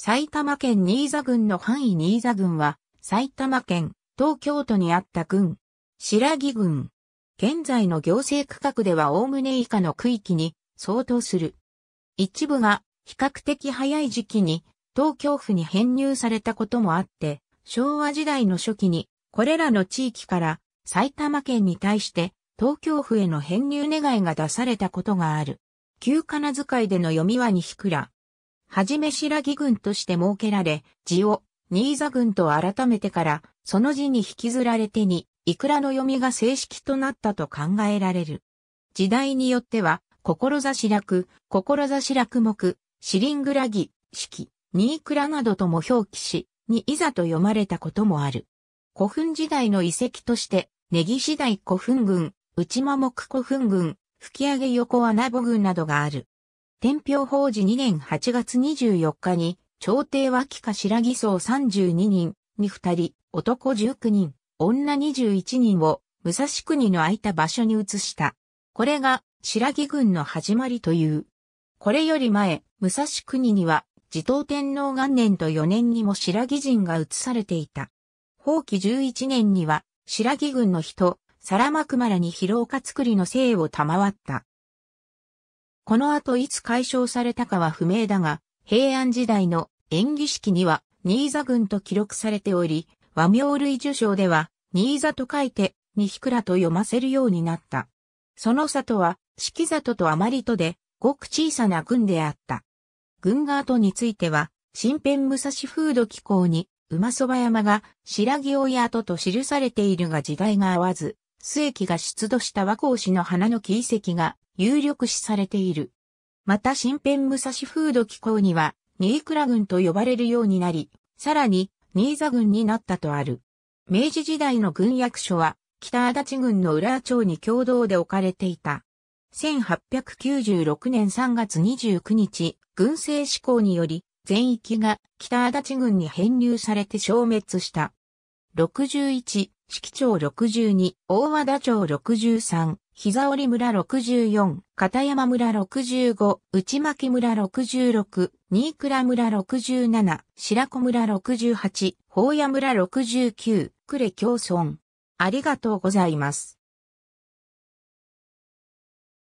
埼玉県新座郡の範囲新座郡は、埼玉県、東京都にあった郡、白木郡。現在の行政区画ではおおむね以下の区域に相当する。一部が比較的早い時期に東京府に編入されたこともあって、昭和時代の初期にこれらの地域から埼玉県に対して東京府への編入願いが出されたことがある。旧金遣いでの読みはにひくら。はじめ白木軍として設けられ、字を、新座軍と改めてから、その字に引きずられてに、いくらの読みが正式となったと考えられる。時代によっては、志楽、志楽目、シリングラギ、式、ニいくらなどとも表記し、にいざと読まれたこともある。古墳時代の遺跡として、ネギ次第古墳軍、内間木古墳軍、吹上横穴母軍などがある。天平法事2年8月24日に、朝廷は帰化白木僧32人に2人、男19人、女21人を武蔵国の空いた場所に移した。これが白木軍の始まりという。これより前、武蔵国には、持統天皇元年と4年にも白木人が移されていた。法規11年には、白木軍の人、サラマクマラに広岡作りの姓を賜った。この後いつ解消されたかは不明だが、平安時代の演技式には、新座軍と記録されており、和名類受賞では、新座と書いて、にひくらと読ませるようになった。その里は、四季里とあまりとで、ごく小さな軍であった。軍が跡については、新編武蔵風土機構に、馬蕎麦山が白木親跡と記されているが時代が合わず、末期が出土した和光市の花の木遺跡が有力視されている。また新編武蔵風土気候には、新倉軍と呼ばれるようになり、さらに、新座軍になったとある。明治時代の軍役所は、北足立軍の浦和町に共同で置かれていた。1896年3月29日、軍政施行により、全域が北足立郡に編入されて消滅した。61、四季町62、大和田町63、膝折村64、片山村65、内巻村66、新倉村67、白子村68、宝屋村69、呉京村。ありがとうございます。